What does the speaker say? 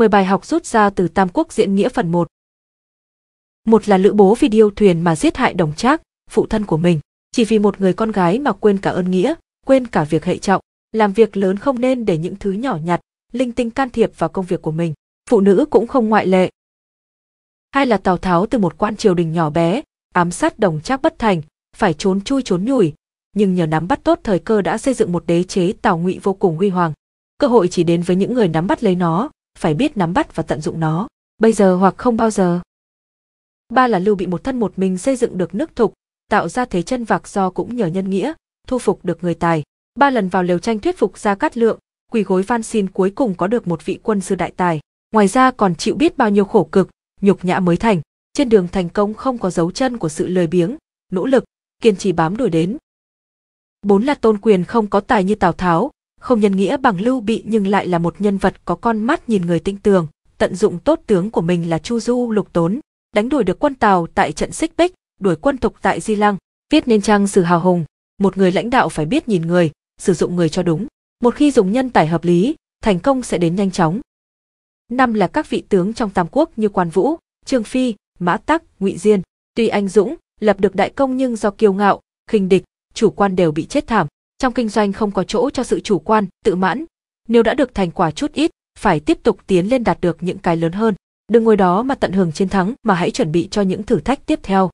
10 bài học rút ra từ Tam Quốc diễn nghĩa phần 1. Một là lữ bố vì điêu thuyền mà giết hại đồng trác, phụ thân của mình, chỉ vì một người con gái mà quên cả ơn nghĩa, quên cả việc hệ trọng, làm việc lớn không nên để những thứ nhỏ nhặt, linh tinh can thiệp vào công việc của mình, phụ nữ cũng không ngoại lệ. Hai là Tào Tháo từ một quan triều đình nhỏ bé, ám sát đồng trác bất thành, phải trốn chui trốn nhủi, nhưng nhờ nắm bắt tốt thời cơ đã xây dựng một đế chế Tào Ngụy vô cùng huy hoàng. Cơ hội chỉ đến với những người nắm bắt lấy nó, phải biết nắm bắt và tận dụng nó, bây giờ hoặc không bao giờ. Ba là Lưu bị một thân một mình xây dựng được nước thục, tạo ra thế chân vạc do cũng nhờ nhân nghĩa, thu phục được người tài. Ba lần vào liều tranh thuyết phục ra cát lượng, quỳ gối van xin cuối cùng có được một vị quân sư đại tài. Ngoài ra còn chịu biết bao nhiêu khổ cực, nhục nhã mới thành. Trên đường thành công không có dấu chân của sự lười biếng, nỗ lực, kiên trì bám đuổi đến. Bốn là tôn quyền không có tài như Tào Tháo, không nhân nghĩa bằng Lưu Bị nhưng lại là một nhân vật có con mắt nhìn người tinh tường, tận dụng tốt tướng của mình là Chu Du Lục Tốn, đánh đuổi được quân tàu tại trận Xích Bích, đuổi quân Thục tại Di Lăng, viết nên trang sử hào hùng. Một người lãnh đạo phải biết nhìn người, sử dụng người cho đúng. Một khi dùng nhân tài hợp lý, thành công sẽ đến nhanh chóng. Năm là các vị tướng trong Tam Quốc như Quan Vũ, Trương Phi, Mã Tắc, Ngụy Diên. Tuy anh dũng, lập được đại công nhưng do kiêu ngạo, khinh địch, chủ quan đều bị chết thảm. Trong kinh doanh không có chỗ cho sự chủ quan, tự mãn. Nếu đã được thành quả chút ít, phải tiếp tục tiến lên đạt được những cái lớn hơn. Đừng ngồi đó mà tận hưởng chiến thắng mà hãy chuẩn bị cho những thử thách tiếp theo.